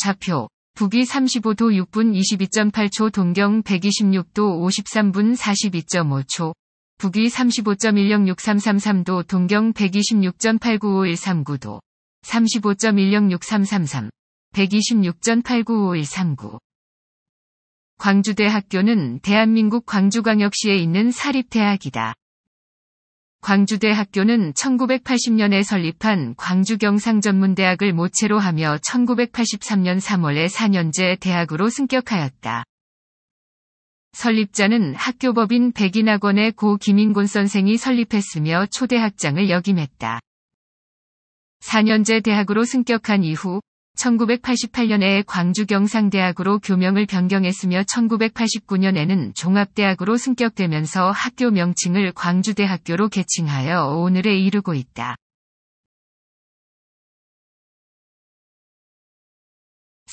좌표, 북위 35도 6분 22.8초 동경 126도 53분 42.5초, 북위 35.106333도 동경 126.895139도, 35.106333, 126.895139. 광주대학교는 대한민국 광주광역시에 있는 사립대학이다. 광주대학교는 1980년에 설립한 광주경상전문대학을 모체로 하며 1983년 3월에 4년제 대학으로 승격하였다. 설립자는 학교법인 백인학원의 고 김인곤 선생이 설립했으며 초대학장을 역임했다. 4년제 대학으로 승격한 이후 1988년에 광주 경상대학으로 교명을 변경했으며 1989년에는 종합대학으로 승격되면서 학교 명칭을 광주대학교로 개칭하여 오늘에 이르고 있다.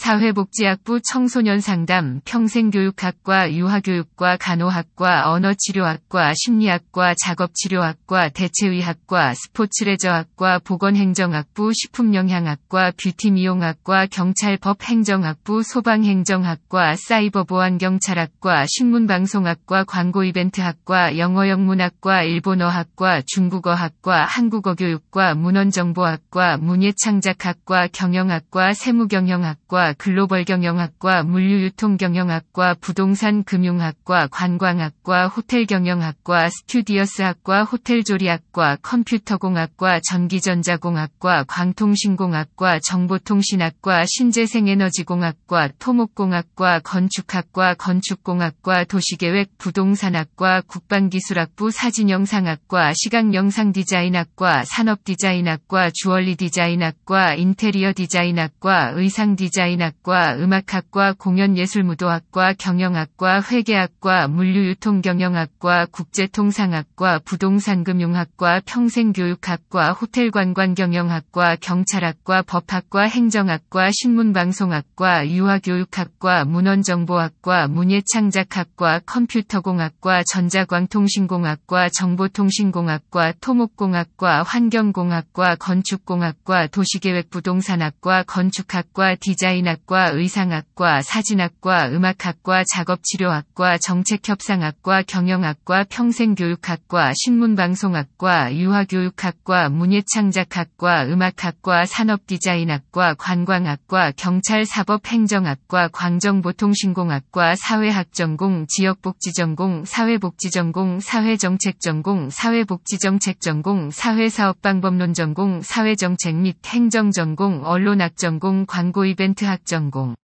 사회복지학부 청소년상담 평생교육학과 유아교육과 간호학과 언어치료학과 심리학과 작업치료학과 대체의학과 스포츠레저학과 보건행정학부 식품영양학과 뷰티미용학과 경찰법행정학부 소방행정학과 사이버보안경찰학과 신문방송학과 광고이벤트학과 영어영문학과 일본어학과 중국어학과 한국어교육과 문헌정보학과 문예창작학과 경영학과 세무경영학과 글로벌 경영학과 물류유통 경영학과 부동산 금융학과 관광학과 호텔 경영학과 스튜디어스학과 호텔조리학과 컴퓨터공학과 전기전자공학과 광통신공학과 정보통신학과 신재생에너지공학과 토목공학과 건축학과 건축공학과 도시계획 부동산학과 국방기술학부 사진영상학과 시각영상디자인학과 산업디자인학과 주얼리디자인학과 인테리어 디자인학과 의상디자인학과 디자학과 음악학과, 공연예술무도학과, 경영학과, 회계학과, 물류유통경영학과, 국제통상학과, 부동산금융학과, 평생교육학과, 호텔관광경영학과, 경찰학과, 법학과, 행정학과, 신문방송학과, 유아교육학과, 문헌정보학과, 문예창작학과, 컴퓨터공학과, 전자광통신공학과, 정보통신공학과, 토목공학과, 환경공학과, 건축공학과, 도시계획부동산학과, 건축학과, 디자인학과, 미술학과 의상학과 사진학과 음악학과 작업치료학과 정책협상학과 경영학과 평생교육학과 신문방송학과 유아교육학과 문예창작학과 음악학과 산업디자인학과 관광학과 경찰사법행정학과 광정보통신공학과 사회학전공 지역복지전공 사회복지전공 사회정책전공 사회복지정책전공 사회사업방법론전공 사회정책 및 행정전공 언론학전공 광고이벤트 학 과학 전공.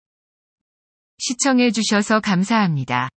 시청해주셔서 감사합니다.